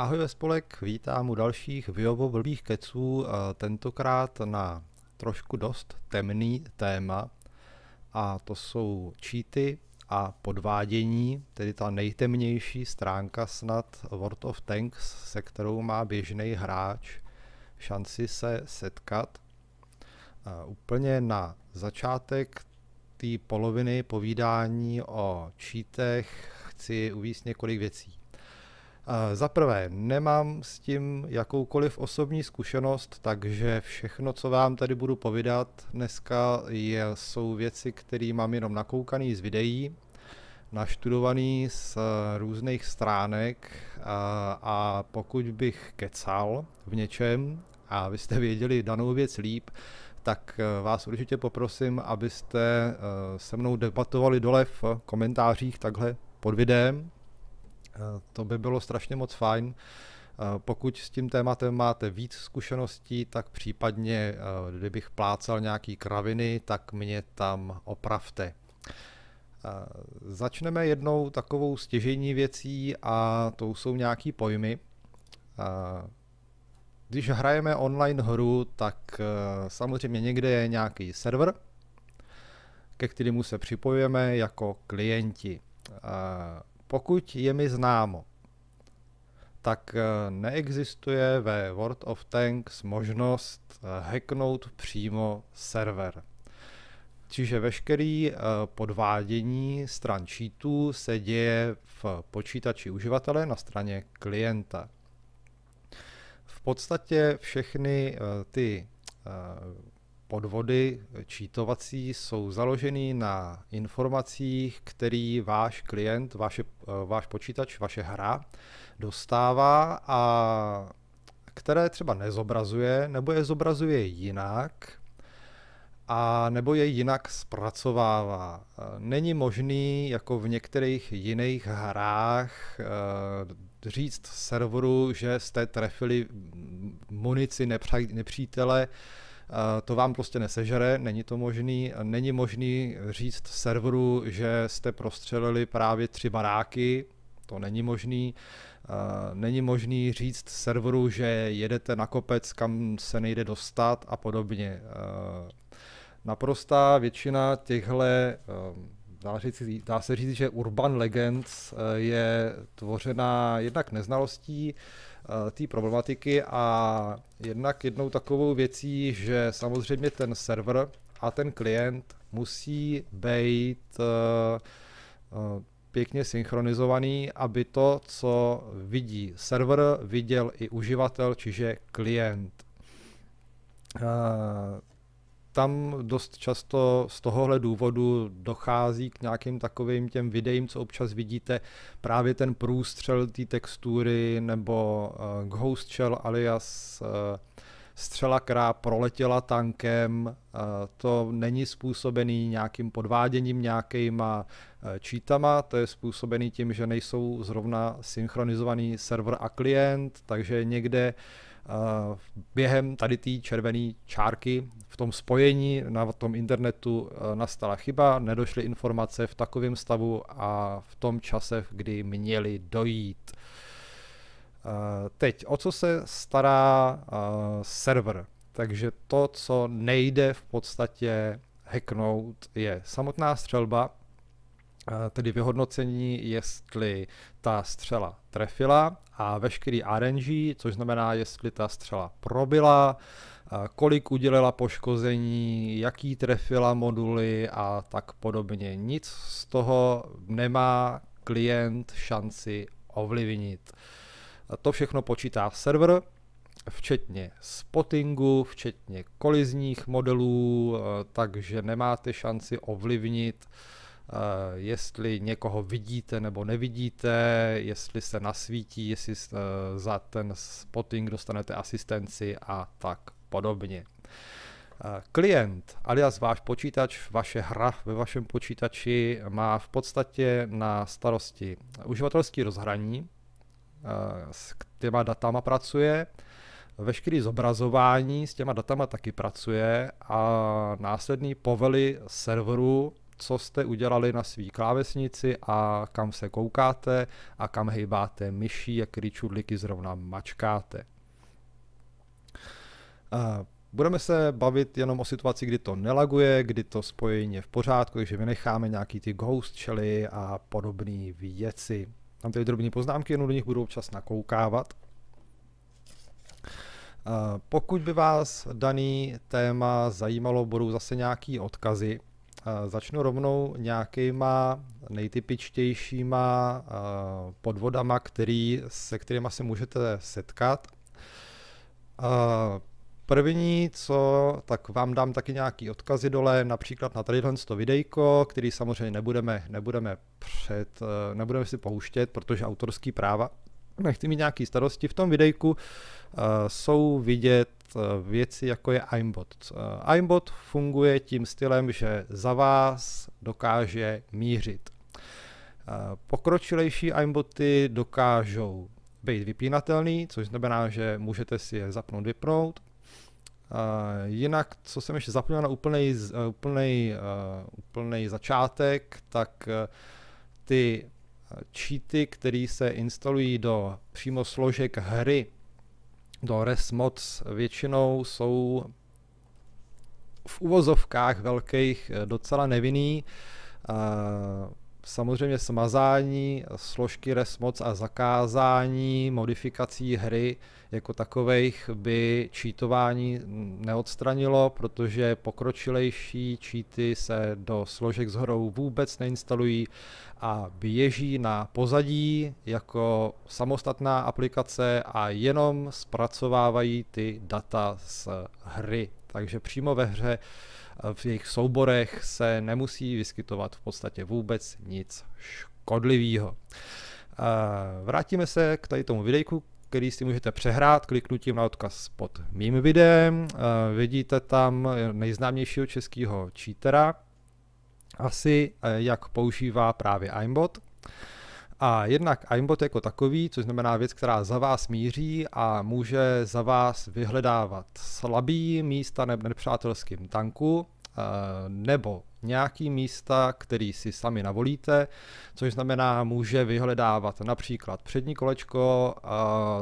Ahoj ve spolek, vítám u dalších Vyovo blbých keců, tentokrát na trošku dost temný téma a to jsou číty a podvádění, tedy ta nejtemnější stránka snad World of Tanks, se kterou má běžný hráč šanci se setkat. Úplně na začátek té poloviny povídání o čítech chci uvíct několik věcí. Za prvé, nemám s tím jakoukoliv osobní zkušenost, takže všechno, co vám tady budu povídat dneska, je, jsou věci, které mám jenom nakoukaný z videí, naštudovaný z různých stránek a, a pokud bych kecal v něčem a vy jste věděli danou věc líp, tak e, vás určitě poprosím, abyste e, se mnou debatovali dole v komentářích takhle pod videem, Eh, to by bylo strašně moc fajn. Eh, pokud s tím tématem máte víc zkušeností, tak případně, eh, kdybych plácal nějaký kraviny, tak mě tam opravte. Začneme jednou takovou stěžejní věcí a to jsou nějaký pojmy. Když hrajeme online hru, tak samozřejmě někde je nějaký server, ke kterému se připojujeme jako klienti. Pokud je mi známo, tak eh, neexistuje ve World of Tanks možnost eh, hacknout přímo server. Čiže veškerý eh, podvádění stran cheatů se děje v počítači uživatele na straně klienta. V podstatě všechny ty podvody čítovací jsou založeny na informacích, který váš klient, vaše, eh, váš počítač, vaše hra dostává a které třeba nezobrazuje, nebo je zobrazuje jinak, a nebo je jinak zpracovává. Eh, není možný, jako v některých jiných hrách, eh, říct serveru, že jste trefili munici nepřítele, to vám prostě nesežere, není to možný. Není možný říct serveru, že jste prostřelili právě tři baráky, to není možný. Není možný říct serveru, že jedete na kopec, kam se nejde dostat a podobně. Naprostá většina těchto, dá, říct, dá se říct, že urban legends je tvořená jednak neznalostí, Eh, té problematiky a jednak jednou takovou věcí, že samozřejmě ten server a ten klient musí být eh, eh, pěkně synchronizovaný, aby to, co vidí server, viděl i uživatel, čiže klient tam dost často z tohohle důvodu dochází k nějakým takovým těm videím, co občas vidíte, právě ten průstřel té textury nebo uh, eh, Ghost Shell alias uh, střela, která proletěla tankem, eh, to není způsobený nějakým podváděním, nějakýma čítama, to je způsobený tím, že nejsou zrovna synchronizovaný server a klient, takže někde uh, Eh, během tady té červené čárky v tom spojení na tom internetu eh, nastala chyba, nedošly informace v takovém stavu a v tom čase, kdy měly dojít. Eh, teď, o co se stará server? Takže to, co nejde v podstatě hacknout, je samotná střelba, tedy vyhodnocení, jestli ta střela trefila a veškerý RNG, což znamená, jestli ta střela probila, kolik udělala poškození, jaký trefila moduly a tak podobně. Nic z toho nemá klient šanci ovlivnit. To všechno počítá server, včetně spottingu, včetně kolizních modelů, takže nemáte šanci ovlivnit uh, Eh, jestli někoho vidíte nebo nevidíte, jestli se nasvítí, jestli eh, za ten spotting dostanete asistenci a tak podobně. Eh, klient, alias váš počítač, vaše hra ve vašem počítači má v podstatě na starosti uživatelský rozhraní, s těma datama pracuje, veškerý zobrazování s těma datama taky pracuje a následný povely serveru co jste udělali na svý klávesnici a kam se koukáte a kam hejbáte myší, který čudliky zrovna mačkáte. Eh, budeme se bavit jenom o situaci, kdy to nelaguje, kdy to spojení je v pořádku, takže vynecháme nějaký ty ghost shelly a podobné věci. Tam tady drobné poznámky, jenom do nich budu čas nakoukávat. Eh, pokud by vás daný téma zajímalo, budou zase nějaký odkazy. Eh, začnu rovnou nějakýma nejtypičtějšíma eh, podvodama, který, se kterými se můžete setkat. Eh, první, co, tak vám dám taky nějaký odkazy dole, například na tadyhle to videjko, který samozřejmě nebudeme, nebudeme, před, nebudeme si pouštět, protože autorský práva nechci mít nějaký starosti. V tom videjku jsou vidět Eh, věci, jako je aimbot. Eh, aimbot funguje tím stylem, že za vás dokáže mířit. Eh, pokročilejší aimboty dokážou být vypínatelný, což znamená, že můžete si je zapnout, vypnout. jinak, co jsem ještě zapomněl na úplný úplný úplný začátek, tak ty cheaty, které se instalují do přímo složek hry, do res moc většinou jsou v uvozovkách velkých docela nevinný samozřejmě smazání složky resmoc a zakázání modifikací hry jako takových by čítování neodstranilo, protože pokročilejší číty se do složek s hrou vůbec neinstalují a běží na pozadí jako samostatná aplikace a jenom zpracovávají ty data z hry. Takže přímo ve hře v jejich souborech se nemusí vyskytovat v podstatě vůbec nic škodlivého. Vrátíme se k tady tomu videjku, který si můžete přehrát kliknutím na odkaz pod mým videem. Vidíte tam nejznámějšího českého cheatera, asi eh, jak používá právě aimbot. A jednak aimbot jako takový, což znamená věc, která za vás míří a může za vás vyhledávat slabý místa na nepřátelském tanku, eh, nebo nějaký místa, který si sami navolíte, což znamená, může vyhledávat například přední kolečko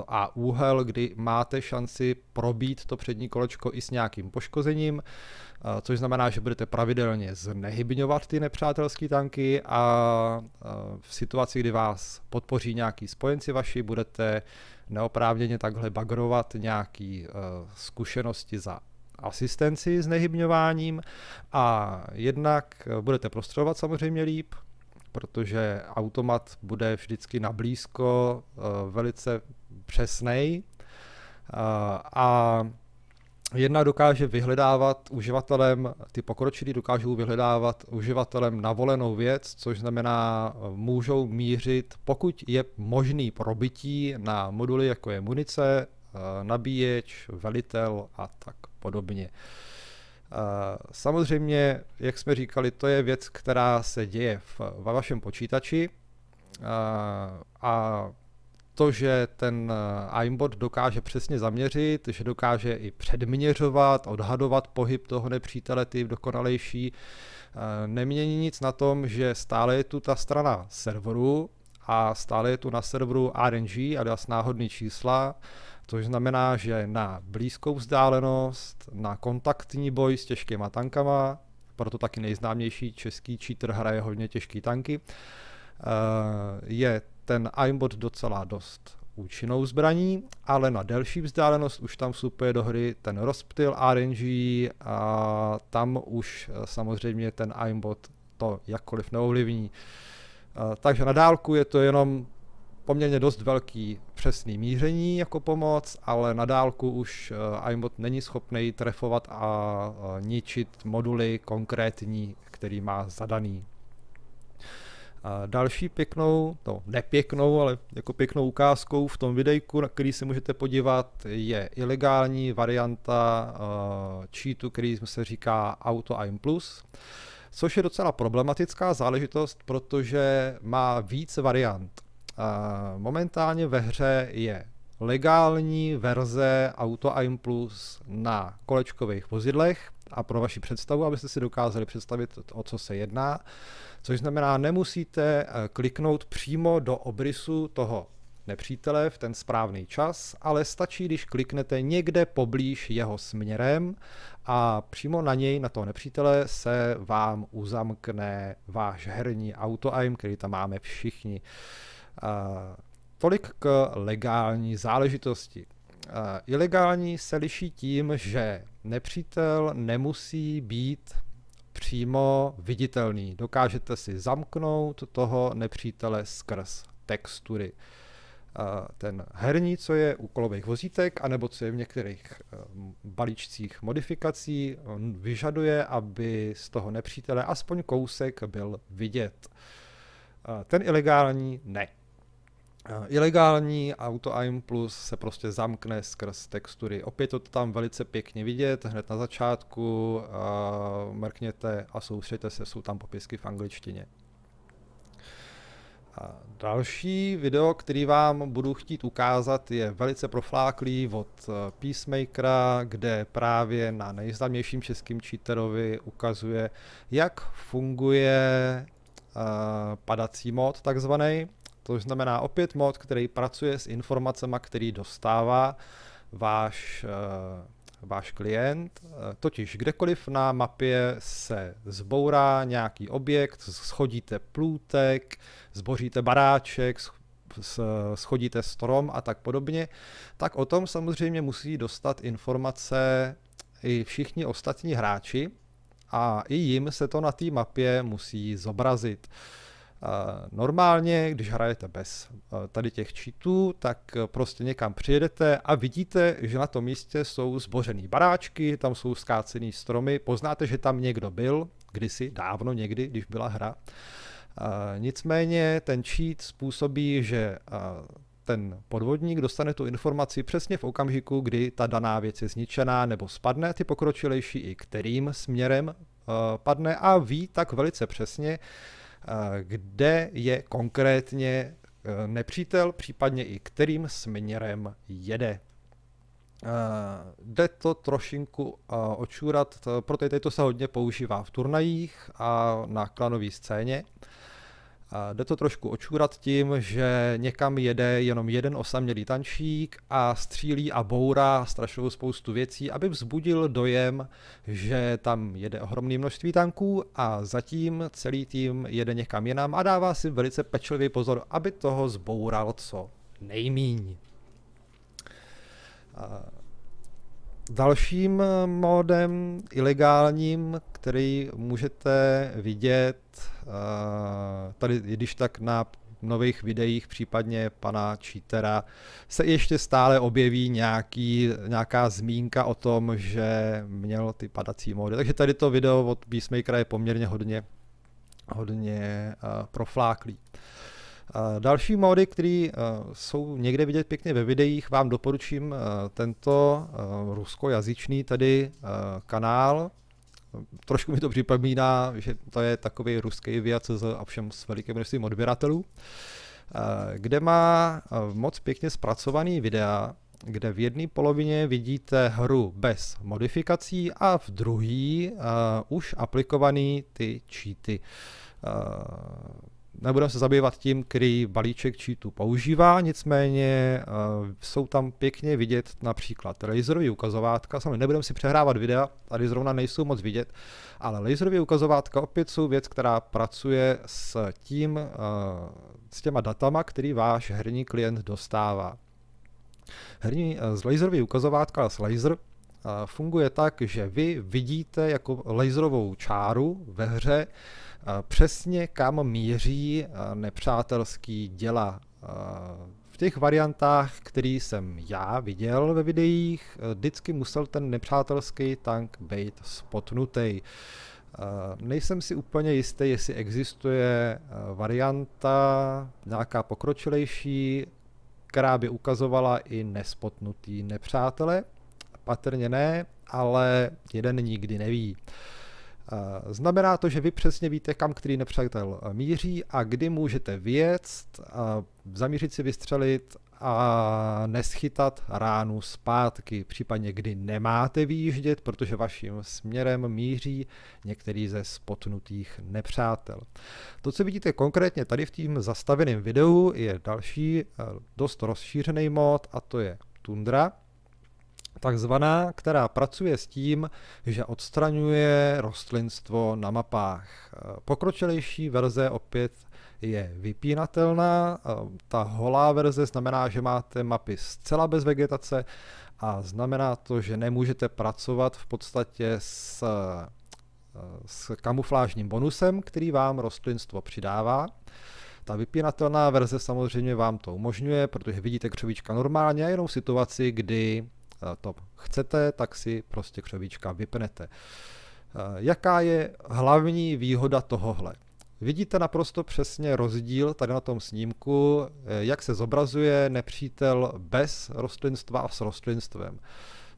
a úhel, kdy máte šanci probít to přední kolečko i s nějakým poškozením, což znamená, že budete pravidelně znehybňovat ty nepřátelské tanky a v situaci, kdy vás podpoří nějaký spojenci vaši, budete neoprávněně takhle bagrovat nějaký e, zkušenosti za asistenci s nehybňováním a jednak eh, budete prostřelovat samozřejmě líp, protože automat bude vždycky nablízko eh, velice přesnej eh, a Jedna dokáže vyhledávat uživatelem, ty pokročilí dokážou vyhledávat uživatelem navolenou věc, což znamená, můžou mířit, pokud je možný probití na moduly, jako je munice, nabíječ, velitel a tak podobně. Samozřejmě, jak jsme říkali, to je věc, která se děje v, ve vašem počítači a to, že ten aimbot dokáže přesně zaměřit, že dokáže i předměřovat, odhadovat pohyb toho nepřítele, ty dokonalejší, nemění nic na tom, že stále je tu ta strana serveru a stále je tu na serveru RNG a dá náhodný čísla což znamená, že na blízkou vzdálenost, na kontaktní boj s těžkýma tankama, proto taky nejznámější český cheater hraje hodně těžký tanky, eh, je ten aimbot docela dost účinnou zbraní, ale na delší vzdálenost už tam vstupuje do hry ten rozptyl RNG a tam už eh, samozřejmě ten aimbot to jakkoliv neovlivní. Eh, takže na dálku je to jenom poměrně dost velký přesný míření jako pomoc, ale na dálku už eh, iMod není schopný trefovat a eh, ničit moduly konkrétní, který má zadaný. A další pěknou, no nepěknou, ale jako pěknou ukázkou v tom videjku, na který si můžete podívat, je ilegální varianta uh, cheatu, který se říká Auto AIM Plus, což je docela problematická záležitost, protože má víc variant. Momentálně ve hře je legální verze Auto AIM Plus na kolečkových vozidlech a pro vaši představu, abyste si dokázali představit, o co se jedná, což znamená, nemusíte eh, kliknout přímo do obrysu toho nepřítele v ten správný čas, ale stačí, když kliknete někde poblíž jeho směrem a přímo na něj, na toho nepřítele, se vám uzamkne váš herní auto aim, který tam máme všichni. Uh, Tolik k legální záležitosti. Ilegální se liší tím, že nepřítel nemusí být přímo viditelný. Dokážete si zamknout toho nepřítele skrz textury. Ten herní, co je u kolových vozítek, anebo co je v některých eh, balíčcích modifikací, vyžaduje, aby z toho nepřítele aspoň kousek byl vidět. Ten ilegální ne. Eh, ilegální auto AIM Plus se prostě zamkne skrz textury. Opět to tam velice pěkně vidět, hned na začátku, uh, mrkněte a soustřeďte se, jsou tam popisky v angličtině. A další video, který vám budu chtít ukázat, je velice profláklý od eh, Peacemakera, kde právě na nejznámějším českým cheaterovi ukazuje, jak funguje uh, padací mod takzvaný to znamená opět mod, který pracuje s informacemi, který dostává váš, eh, váš klient. Eh, totiž kdekoliv na mapě se zbourá nějaký objekt, schodíte plůtek, zboříte baráček, schodíte strom a tak podobně, tak o tom samozřejmě musí dostat informace i všichni ostatní hráči a i jim se to na té mapě musí zobrazit. Uh, normálně, když hrajete bez eh, tady těch cheatů, tak eh, prostě někam přijedete a vidíte, že na tom místě jsou zbořený baráčky, tam jsou skácený stromy, poznáte, že tam někdo byl, kdysi, dávno někdy, když byla hra. Eh, nicméně ten cheat způsobí, že ten podvodník dostane tu informaci přesně v okamžiku, kdy ta daná věc je zničená nebo spadne, ty pokročilejší i kterým směrem padne a ví tak velice přesně, kde je konkrétně e, nepřítel, případně i kterým směrem jede. Jde to trošinku e, očůrat, protože to se hodně používá v turnajích a na klanové scéně jde to trošku očurat tím, že někam jede jenom jeden osamělý tančík a střílí a bourá strašnou spoustu věcí, aby vzbudil dojem, že tam jede ohromné množství tanků a zatím celý tým jede někam jinam a dává si velice pečlivý pozor, aby toho zboural co nejmíň. dalším modem ilegálním, který můžete vidět Eh, tady když tak na nových videích, případně pana Čítera, se ještě stále objeví nějaký, nějaká zmínka o tom, že měl ty padací módy. Takže tady to video od Beastmakera je poměrně hodně, hodně uh, profláklý. Uh, další módy, které uh, jsou někde vidět pěkně ve videích, vám doporučím uh, tento ruskojazyčný tady kanál Trošku mi to připomíná, že to je takový ruský VIA.cz s ovšem s velikým množstvím odběratelů, eh, kde má eh, moc pěkně zpracovaný videa, kde v jedné polovině vidíte hru bez modifikací a v druhé uh, eh, už aplikovaný ty cheaty. Uh, nebudeme se zabývat tím, který balíček cheatů používá, nicméně uh, jsou tam pěkně vidět například laserový ukazovátka, samozřejmě nebudeme si přehrávat videa, tady zrovna nejsou moc vidět, ale laserový ukazovátka opět jsou věc, která pracuje s tím, uh, s těma datama, který váš herní klient dostává. Herní uh, z laserový ukazovátka z laser funguje tak, že vy vidíte jako laserovou čáru ve hře, uh, přesně kam míří nepřátelský děla. V těch variantách, který jsem já viděl ve videích, vždycky musel ten nepřátelský tank být spotnutý. Nejsem si úplně jistý, jestli existuje varianta nějaká pokročilejší, která by ukazovala i nespotnutý nepřátele. Patrně ne, ale jeden nikdy neví. Uh, Eh, znamená to, že vy přesně víte, kam který nepřátel eh, míří a kdy můžete věc, eh, zamířit si vystřelit a neschytat ránu zpátky, případně kdy nemáte výjíždět, protože vaším směrem míří některý ze spotnutých nepřátel. To, co vidíte konkrétně tady v tím zastaveném videu, je další dost rozšířený mod a to je Tundra takzvaná, která pracuje s tím, že odstraňuje rostlinstvo na mapách. Eh, pokročilejší verze opět je vypínatelná, eh, ta holá verze znamená, že máte mapy zcela bez vegetace a znamená to, že nemůžete pracovat v podstatě s, eh, s kamuflážním bonusem, který vám rostlinstvo přidává. Ta vypínatelná verze samozřejmě vám to umožňuje, protože vidíte křovíčka normálně a jenom v situaci, kdy Eh, tom chcete, tak si prostě křovíčka vypnete. Eh, jaká je hlavní výhoda tohohle? Vidíte naprosto přesně rozdíl tady na tom snímku, eh, jak se zobrazuje nepřítel bez rostlinstva a s rostlinstvem.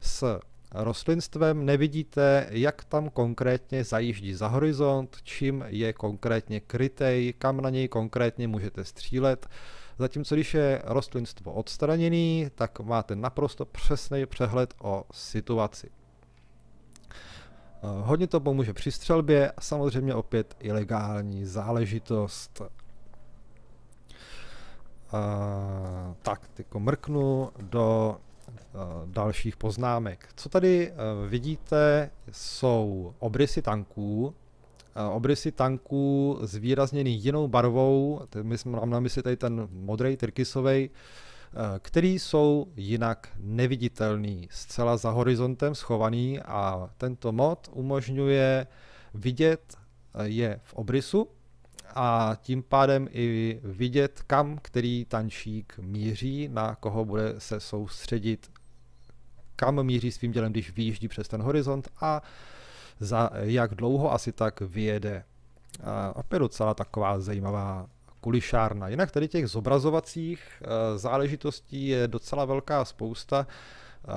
S rostlinstvem nevidíte, jak tam konkrétně zajíždí za horizont, čím je konkrétně krytej, kam na něj konkrétně můžete střílet. Zatímco když je rostlinstvo odstraněný, tak máte naprosto přesný přehled o situaci. Eh, hodně to pomůže při střelbě a samozřejmě opět ilegální záležitost. Uh, tak, teďko jako mrknu do uh, dalších poznámek. Co tady uh, vidíte, jsou obrysy tanků, Eh, obrysy tanků zvýrazněný jinou barvou, my jsme mám na mysli tady ten modrý, tyrkysovej, eh, který jsou jinak neviditelný, zcela za horizontem schovaný a tento mod umožňuje vidět eh, je v obrysu a tím pádem i vidět, kam který tančík míří, na koho bude se soustředit, kam míří svým dělem, když vyjíždí přes ten horizont a uh, za jak dlouho asi tak vyjede. A opět docela taková zajímavá kulišárna. Jinak tady těch zobrazovacích eh, záležitostí je docela velká spousta. Eh,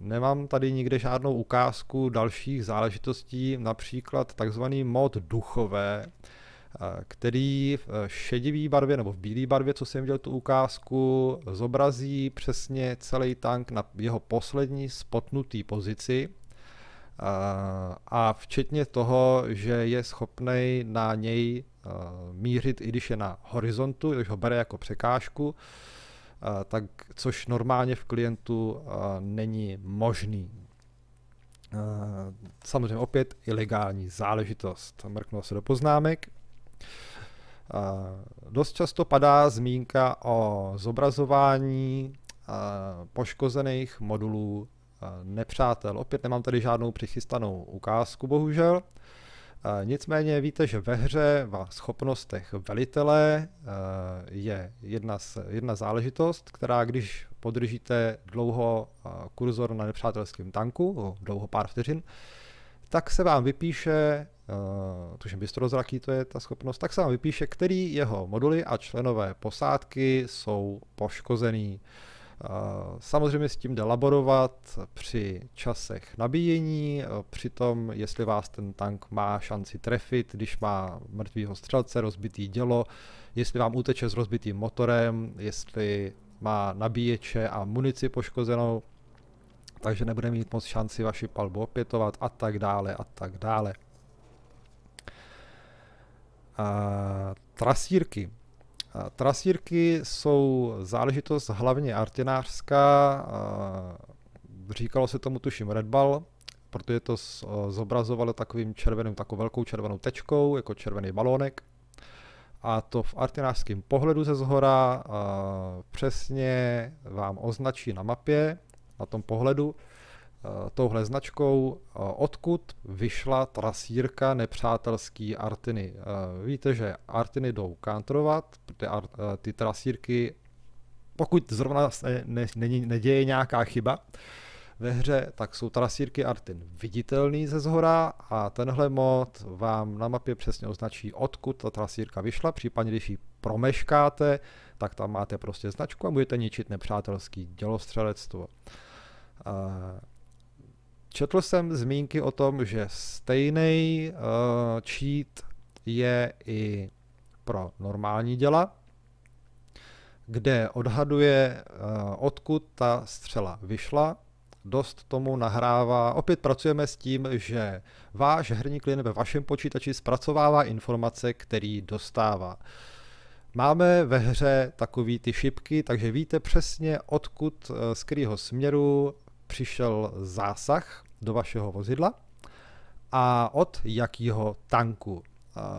nemám tady nikde žádnou ukázku dalších záležitostí, například takzvaný mod duchové, eh, který v šedivý barvě nebo v bílé barvě, co jsem viděl tu ukázku, zobrazí přesně celý tank na jeho poslední spotnutý pozici a včetně toho, že je schopný na něj e, mířit, i když je na horizontu, když ho bere jako překážku, e, tak, což normálně v klientu e, není možný. Samozřejmě opět ilegální záležitost. Mrknu se do poznámek. Dost často padá zmínka o zobrazování poškozených modulů nepřátel. Opět nemám tady žádnou přichystanou ukázku, bohužel. Nicméně víte, že ve hře v schopnostech velitele e, je jedna, z jedna záležitost, která když podržíte dlouho e, kurzor na nepřátelském tanku, dlouho pár vteřin, tak se vám vypíše, e, tuším bystrozraký to je ta schopnost, tak se vám vypíše, který jeho moduly a členové posádky jsou poškozený. Samozřejmě s tím jde laborovat při časech nabíjení, při tom, jestli vás ten tank má šanci trefit, když má mrtvýho střelce, rozbitý dělo, jestli vám uteče s rozbitým motorem, jestli má nabíječe a munici poškozenou, takže nebude mít moc šanci vaši palbu opětovat a tak dále a tak dále. A, trasírky. Trasírky jsou záležitost hlavně artinářská, říkalo se tomu tuším redbal, protože to zobrazovalo takovým červeným, takovou velkou červenou tečkou, jako červený balónek. A to v artinářském pohledu ze zhora přesně vám označí na mapě, na tom pohledu, Eh, touhle značkou, eh, odkud vyšla trasírka nepřátelský Artiny. Eh, víte, že Artiny jdou kantrovat, ty, ty trasírky, pokud zrovna se ne, ne, neděje nějaká chyba ve hře, tak jsou trasírky Artin viditelný ze zhora a tenhle mod vám na mapě přesně označí, odkud ta trasírka vyšla, případně když ji promeškáte, tak tam máte prostě značku a můžete ničit nepřátelský dělostřelectvo. Uh, Četl jsem zmínky o tom, že stejný uh, eh, cheat je i pro normální děla, kde odhaduje, uh, odkud ta střela vyšla. Dost tomu nahrává. Opět pracujeme s tím, že váš herní klient ve vašem počítači zpracovává informace, který dostává. Máme ve hře takové ty šipky, takže víte přesně, odkud, eh, z kterého směru přišel zásah do vašeho vozidla a od jakého tanku.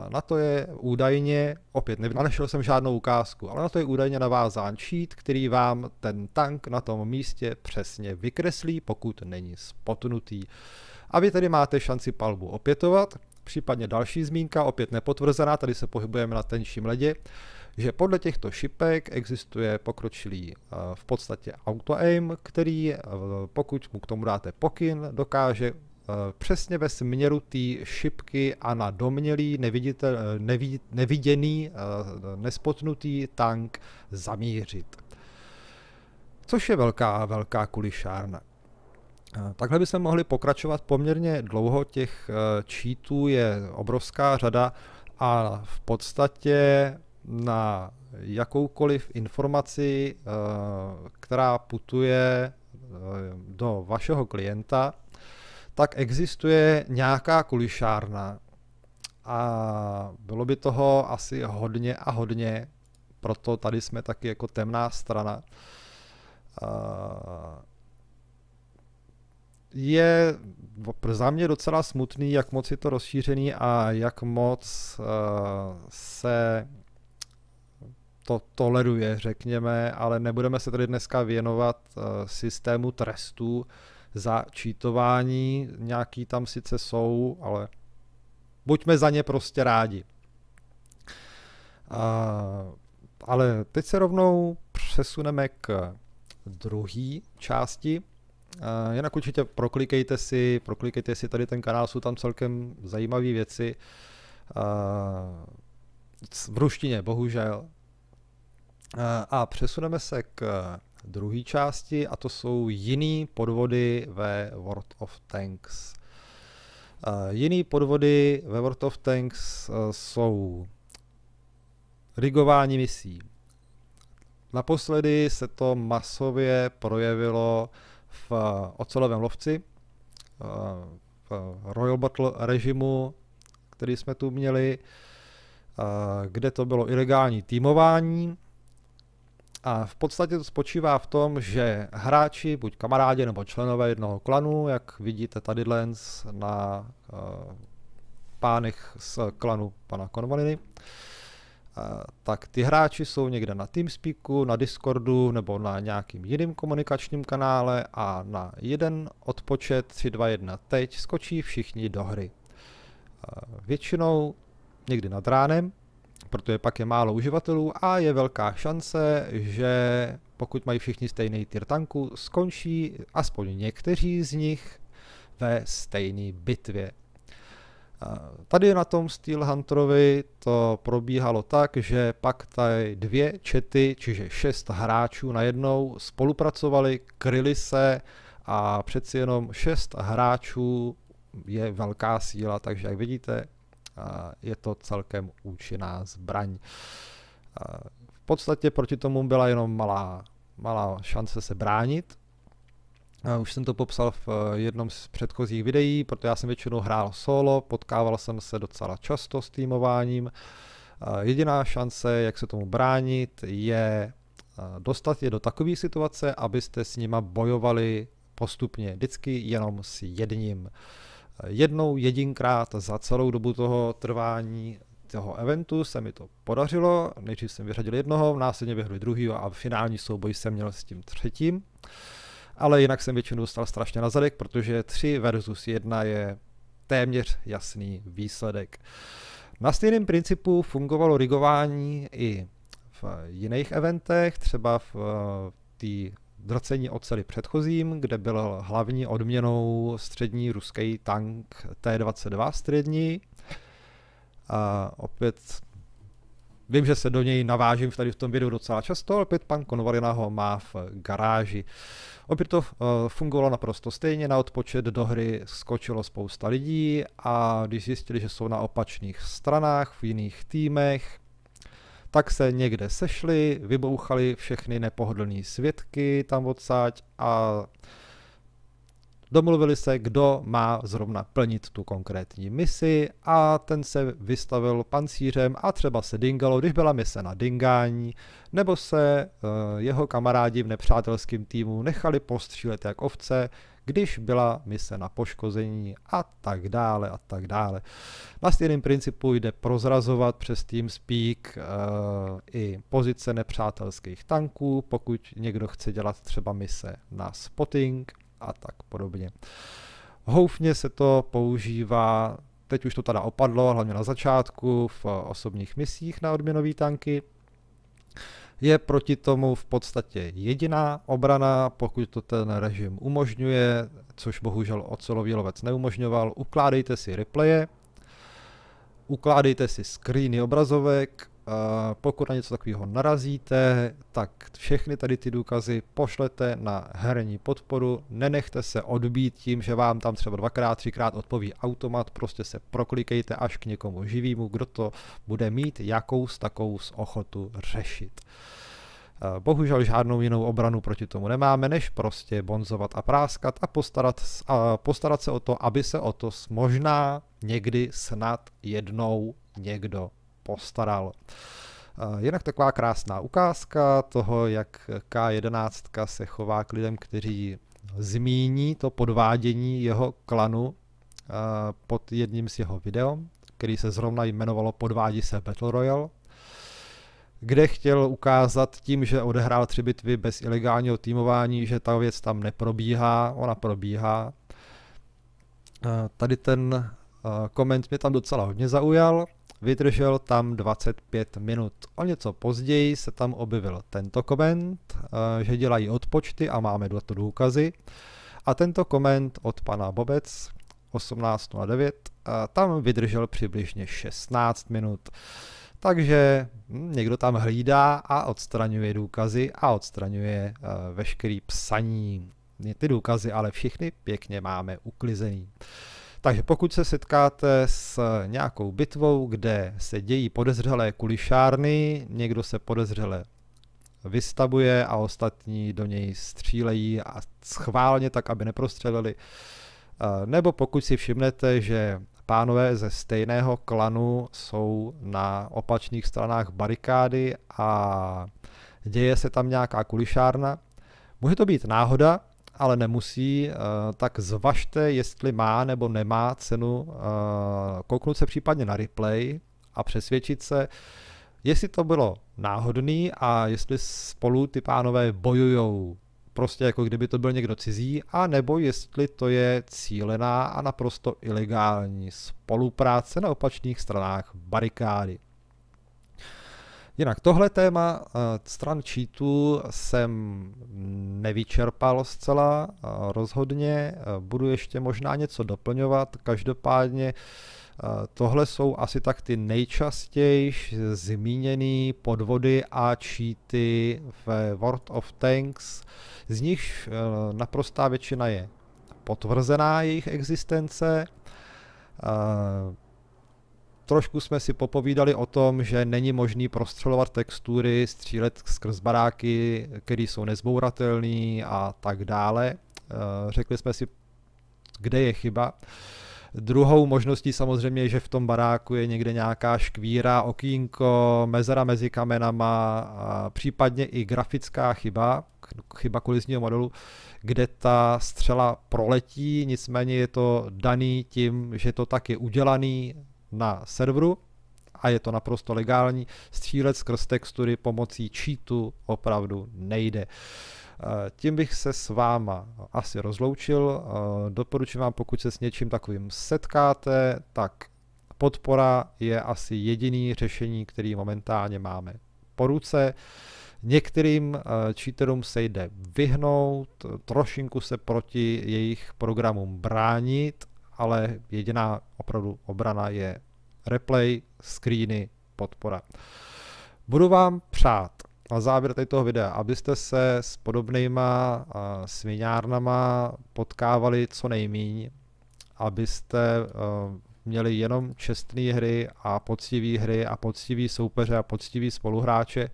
Na to je údajně, opět nenašel jsem žádnou ukázku, ale na to je údajně navázán sheet, který vám ten tank na tom místě přesně vykreslí, pokud není spotnutý. A vy tedy máte šanci palbu opětovat, případně další zmínka, opět nepotvrzená, tady se pohybujeme na tenším ledě, že podle těchto šipek existuje pokročilý eh, v podstatě auto-aim, který eh, pokud mu k tomu dáte pokyn, dokáže eh, přesně ve směru té šipky a na domělý, neviditel, nevid, neviděný, nespotnutý tank zamířit. Což je velká, velká kulišárna. Takhle bychom mohli pokračovat poměrně dlouho, těch cheatů je obrovská řada a v podstatě na jakoukoliv informaci, eh, která putuje eh, do vašeho klienta, tak existuje nějaká kulišárna a bylo by toho asi hodně a hodně, proto tady jsme taky jako temná strana. Eh, je za mě docela smutný, jak moc je to rozšířený a jak moc se to toleruje, řekněme, ale nebudeme se tady dneska věnovat eh, systému trestů za čítování. Nějaký tam sice jsou, ale buďme za ně prostě rádi. ale teď se rovnou přesuneme k druhé části. Eh, jinak určitě proklikejte si, proklikejte si tady ten kanál, jsou tam celkem zajímavé věci. Eh, v ruštině, bohužel, a přesuneme se k druhé části a to jsou jiný podvody ve World of Tanks. Jiný podvody ve World of Tanks jsou rigování misí. Naposledy se to masově projevilo v ocelovém lovci, v Royal Battle režimu, který jsme tu měli, kde to bylo ilegální týmování, a v podstatě to spočívá v tom, že hráči, buď kamarádi nebo členové jednoho klanu, jak vidíte tady lens na uh, pánech z klanu pana Konvaliny, uh, eh, tak ty hráči jsou někde na Teamspeaku, na Discordu nebo na nějakým jiným komunikačním kanále a na jeden odpočet 3, 2, 1 teď skočí všichni do hry. Uh, většinou někdy nad ránem, protože pak je málo uživatelů a je velká šance, že pokud mají všichni stejný tier tanku, skončí aspoň někteří z nich ve stejné bitvě. Tady na tom Steel Hunterovi to probíhalo tak, že pak ty dvě čety, čiže šest hráčů najednou spolupracovali, kryli se a přeci jenom šest hráčů je velká síla, takže jak vidíte, je to celkem účinná zbraň. V podstatě proti tomu byla jenom malá, malá šance se bránit. Už jsem to popsal v eh, jednom z předchozích videí, protože já jsem většinou hrál solo, potkával jsem se docela často s týmováním. Jediná šance, jak se tomu bránit, je eh, dostat je do takové situace, abyste s nima bojovali postupně, vždycky jenom s jedním. Uh, Jednou, jedinkrát za celou dobu toho trvání toho eventu se mi to podařilo. Nejdřív jsem vyřadil jednoho, následně vyhrli druhýho a finální souboj jsem měl s tím třetím. Ale jinak jsem většinou stal strašně na zadek, protože 3 versus 1 je téměř jasný výsledek. Na stejném principu fungovalo rigování i v jiných eventech, třeba v eh, té drcení oceli předchozím, kde byl hlavní odměnou střední ruský tank T-22 střední. A opět Vím, že se do něj navážím tady v tom videu docela často, opět pan Konvalina ho má v garáži. Opět to eh, fungovalo naprosto stejně, na odpočet do hry skočilo spousta lidí a když zjistili, že jsou na opačných stranách, v jiných týmech, tak se někde sešli, vybouchali všechny nepohodlné svědky tam odsáď a domluvili se, kdo má zrovna plnit tu konkrétní misi a ten se vystavil pancířem a třeba se dingalo, když byla mise na dingání, nebo se eh, jeho kamarádi v nepřátelském týmu nechali postřílet jak ovce, když byla mise na poškození a tak dále a tak dále. Na stejném principu jde prozrazovat přes TeamSpeak e, eh, i pozice nepřátelských tanků, pokud někdo chce dělat třeba mise na spotting a tak podobně. Houfně se to používá teď už to teda opadlo, hlavně na začátku v osobních misích na odměnové tanky, je proti tomu v podstatě jediná obrana, pokud to ten režim umožňuje, což bohužel ocelový lovec neumožňoval. Ukládejte si replaye, ukládejte si screeny obrazovek, Eh, pokud na něco takového narazíte, tak všechny tady ty důkazy pošlete na herní podporu, nenechte se odbít tím, že vám tam třeba dvakrát, třikrát odpoví automat, prostě se proklikejte až k někomu živýmu, kdo to bude mít jakou z ochotu řešit. Eh, bohužel žádnou jinou obranu proti tomu nemáme, než prostě bonzovat a práskat a postarat, a postarat se o to, aby se o to možná někdy snad jednou někdo postaral. Eh, jinak taková krásná ukázka toho, jak K11 se chová k lidem, kteří zmíní to podvádění jeho klanu eh, pod jedním z jeho videů, který se zrovna jmenovalo Podvádí se Battle Royale, kde chtěl ukázat tím, že odehrál tři bitvy bez ilegálního týmování, že ta věc tam neprobíhá, ona probíhá. Eh, tady ten koment mě tam docela hodně zaujal, vydržel tam 25 minut. O něco později se tam objevil tento koment, eh, že dělají odpočty a máme to důkazy. A tento koment od pana Bobec 18.09 eh, tam vydržel přibližně 16 minut. Takže hm, někdo tam hlídá a odstraňuje důkazy a odstraňuje eh, veškerý psaní. Ty důkazy ale všichni pěkně máme uklizený. Takže pokud se setkáte s nějakou bitvou, kde se dějí podezřelé kulišárny, někdo se podezřele vystavuje a ostatní do něj střílejí a schválně tak, aby neprostřelili. Eh, nebo pokud si všimnete, že pánové ze stejného klanu jsou na opačných stranách barikády a děje se tam nějaká kulišárna, může to být náhoda, ale nemusí, eh, tak zvažte, jestli má nebo nemá cenu eh, kouknout se případně na replay a přesvědčit se, jestli to bylo náhodný a jestli spolu ty pánové bojujou prostě jako kdyby to byl někdo cizí, a nebo jestli to je cílená a naprosto ilegální spolupráce na opačných stranách barikády. Jinak tohle téma eh, stran cheatů jsem nevyčerpal zcela eh, rozhodně, eh, budu ještě možná něco doplňovat, každopádně tohle jsou asi tak ty nejčastější zmíněné podvody a cheaty v World of Tanks, z nich naprostá většina je potvrzená jejich existence, Trošku jsme si popovídali o tom, že není možný prostřelovat textury, střílet skrz baráky, které jsou nezbouratelné a tak dále. Eh, řekli jsme si, kde je chyba. Druhou možností samozřejmě je, že v tom baráku je někde nějaká škvíra, okýnko, mezera mezi kamenama, a případně i grafická chyba, chyba kolizního modelu, kde ta střela proletí, nicméně je to daný tím, že to tak je udělaný, na serveru a je to naprosto legální. Střílet skrz textury pomocí cheatu opravdu nejde. Eh, tím bych se s váma asi rozloučil. Eh, doporučuji vám, pokud se s něčím takovým setkáte, tak podpora je asi jediný řešení, který momentálně máme po ruce. Některým cheaterům eh, se jde vyhnout, trošinku se proti jejich programům bránit, ale jediná opravdu obrana je replay, screeny, podpora. Budu vám přát na závěr tady toho videa, abyste se s podobnýma směňárnama potkávali co nejmíň, abyste e, měli jenom čestné hry a poctivé hry a poctivý soupeře a poctivý spoluhráče,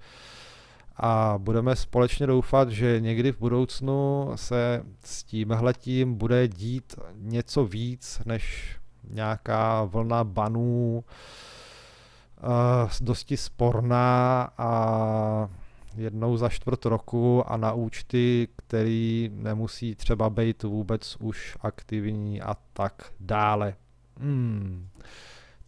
a budeme společně doufat, že někdy v budoucnu se s tímhletím bude dít něco víc než nějaká vlna banů, uh, dosti sporná a jednou za čtvrt roku a na účty, který nemusí třeba být vůbec už aktivní a tak dále. Hmm.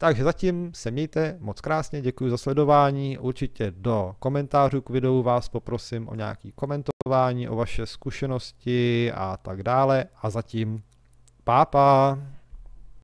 Takže zatím se mějte moc krásně, děkuji za sledování, určitě do komentářů k videu vás poprosím o nějaký komentování, o vaše zkušenosti a tak dále a zatím pápa. Pá.